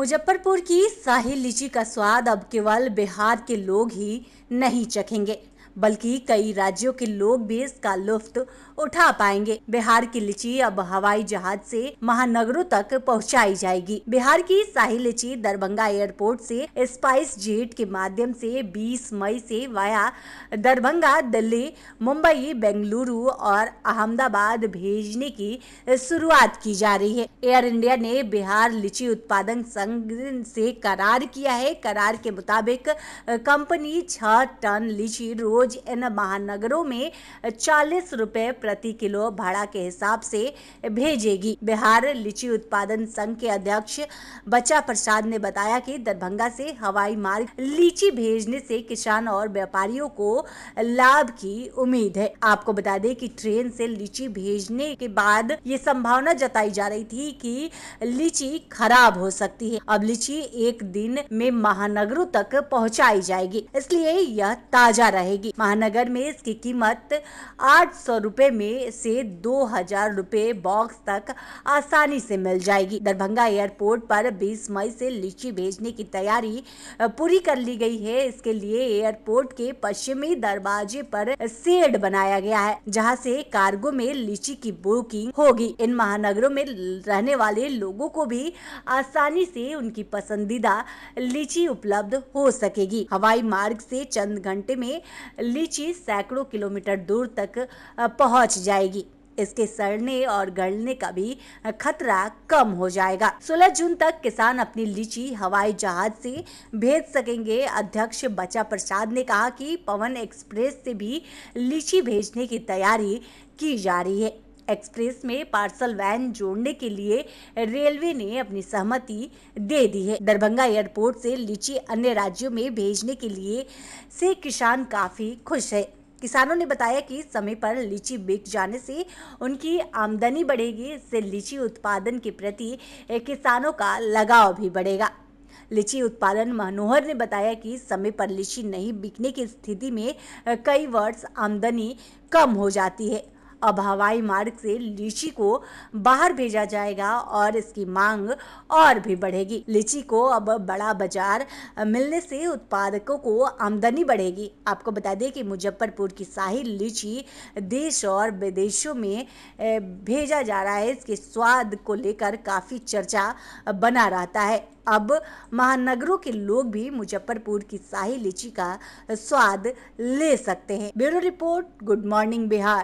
मुजफ्फरपुर की शाही लीची का स्वाद अब केवल बिहार के लोग ही नहीं चखेंगे बल्कि कई राज्यों के लोग भी इसका लुफ्त उठा पाएंगे बिहार की लीची अब हवाई जहाज से महानगरों तक पहुंचाई जाएगी बिहार की शाही लीची दरभंगा एयरपोर्ट से स्पाइस जेट के माध्यम से 20 मई से वाया दरभंगा दिल्ली मुंबई बेंगलुरु और अहमदाबाद भेजने की शुरुआत की जा रही है एयर इंडिया ने बिहार लीची उत्पादन संघ से करार किया है करार के मुताबिक कंपनी छह टन लीची रोज रोज इन महानगरों में चालीस रुपए प्रति किलो भाड़ा के हिसाब से भेजेगी बिहार लीची उत्पादन संघ के अध्यक्ष बच्चा प्रसाद ने बताया कि दरभंगा से हवाई मार्ग लीची भेजने से किसान और व्यापारियों को लाभ की उम्मीद है आपको बता दें कि ट्रेन से लीची भेजने के बाद ये संभावना जताई जा रही थी कि लीची खराब हो सकती है अब लीची एक दिन में महानगरों तक पहुंचाई जाएगी इसलिए यह ताजा रहेगी थी महानगर में इसकी कीमत आठ सौ रूपए में से दो हजार रूपए बॉक्स तक आसानी से मिल जाएगी दरभंगा एयरपोर्ट पर 20 मई से लीची भेजने की तैयारी पूरी कर ली गई है इसके लिए एयरपोर्ट के पश्चिमी दरवाजे पर सेड बनाया गया है जहां से कार्गो में लीची की बुकिंग होगी इन महानगरों में रहने वाले लोगों को भी आसानी से उनकी पसंदीदा लीची उपलब्ध हो सकेगी हवाई मार्ग से चंद घंटे में लीची सैकड़ों किलोमीटर दूर तक पहुंच जाएगी इसके सड़ने और गलने का भी खतरा कम हो जाएगा 16 जून तक किसान अपनी लीची हवाई जहाज से भेज सकेंगे अध्यक्ष बचा प्रसाद ने कहा कि पवन एक्सप्रेस से भी लीची भेजने की तैयारी की जा रही है एक्सप्रेस में पार्सल वैन जोड़ने के लिए रेलवे ने अपनी सहमति दे दी है दरभंगा एयरपोर्ट से लीची अन्य राज्यों में भेजने के लिए से किसान काफ़ी खुश है किसानों ने बताया कि समय पर लीची बिक जाने से उनकी आमदनी बढ़ेगी इससे लीची उत्पादन के प्रति किसानों का लगाव भी बढ़ेगा लीची उत्पादन मनोहर ने बताया कि समय पर लीची नहीं बिकने की स्थिति में कई वर्ष आमदनी कम हो जाती है अब हवाई मार्ग से लीची को बाहर भेजा जाएगा और इसकी मांग और भी बढ़ेगी लीची को अब बड़ा बाजार मिलने से उत्पादकों को आमदनी बढ़ेगी आपको बता दें कि मुजफ्फरपुर की शाही लीची देश और विदेशों में भेजा जा रहा है इसके स्वाद को लेकर काफ़ी चर्चा बना रहता है अब महानगरों के लोग भी मुजफ्फरपुर की शाही लीची का स्वाद ले सकते हैं bureau report good morning Bihar